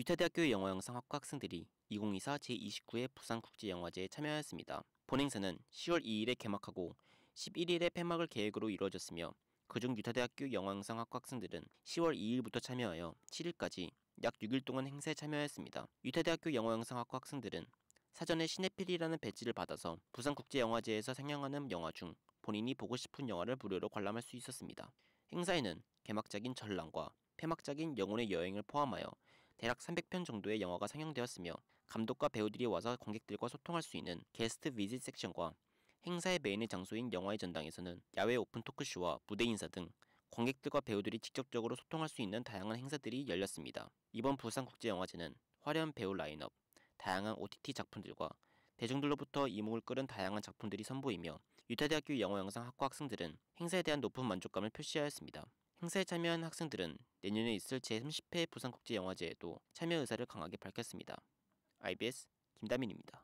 유타대학교 영어영상학과 학생들이 2024 제29회 부산국제영화제에 참여하였습니다. 본행사는 10월 2일에 개막하고 11일에 폐막을 계획으로 이루어졌으며 그중 유타대학교 영어영상학과 학생들은 10월 2일부터 참여하여 7일까지 약 6일 동안 행사에 참여하였습니다. 유타대학교 영어영상학과 학생들은 사전에 시네필이라는 배지를 받아서 부산국제영화제에서 상영하는 영화 중 본인이 보고 싶은 영화를 무료로 관람할 수 있었습니다. 행사에는 개막작인 전랑과 폐막작인 영혼의 여행을 포함하여 대략 300편 정도의 영화가 상영되었으며 감독과 배우들이 와서 관객들과 소통할 수 있는 게스트 비짓 섹션과 행사의 메인의 장소인 영화의 전당에서는 야외 오픈 토크쇼와 무대 인사 등 관객들과 배우들이 직접적으로 소통할 수 있는 다양한 행사들이 열렸습니다. 이번 부산국제영화제는 화려한 배우 라인업, 다양한 OTT 작품들과 대중들로부터 이목을 끄는 다양한 작품들이 선보이며 유타대학교 영어영상 학과 학생들은 행사에 대한 높은 만족감을 표시하였습니다. 행사에 참여한 학생들은 내년에 있을 제30회 부산국제영화제에도 참여 의사를 강하게 밝혔습니다. IBS 김다민입니다.